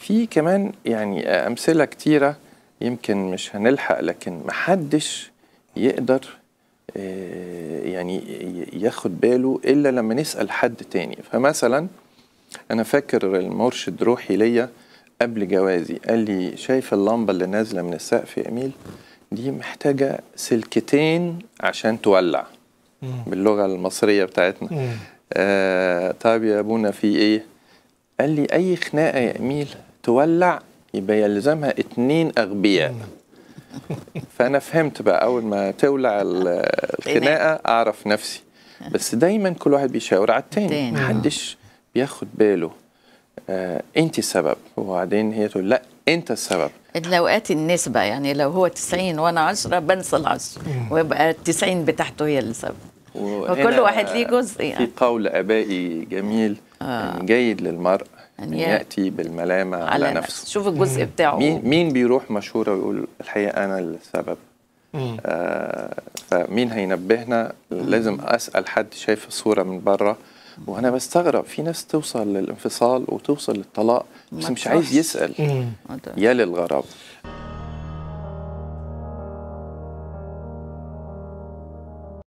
في كمان يعني امثله كتيره يمكن مش هنلحق لكن محدش يقدر آه، يعني ياخد باله الا لما نسال حد تاني فمثلا انا فاكر المرشد روحي ليا قبل جوازي قال لي شايف اللمبه اللي نازله من السقف يا اميل دي محتاجه سلكتين عشان تولع باللغه المصريه بتاعتنا آه طيب يا ابونا في ايه قال لي اي خناقه يا اميل تولع يبقى يلزمها اتنين اغبياء فانا فهمت بقى اول ما تولع الخناقه اعرف نفسي بس دايما كل واحد بيشاور على التاني محدش بياخد باله آه انت السبب وبعدين هي تقول لا انت السبب الاوقات النسبه يعني لو هو 90 وانا 10 بنسى ال 10 ويبقى ال 90 بتاعته هي اللي سبب وكل واحد ليه جزء يعني في قول ابائي جميل آه. يعني جيد للمرأة يعني أن يأتي بالملامة على, على نفسه شوف الجزء بتاعه مين, مين بيروح مشهورة ويقول الحقيقة أنا السبب آه فمين هينبهنا لازم أسأل حد شايف الصورة من بره وانا بستغرب في ناس توصل للانفصال وتوصل للطلاق بس مش عايز يسال يا للغرب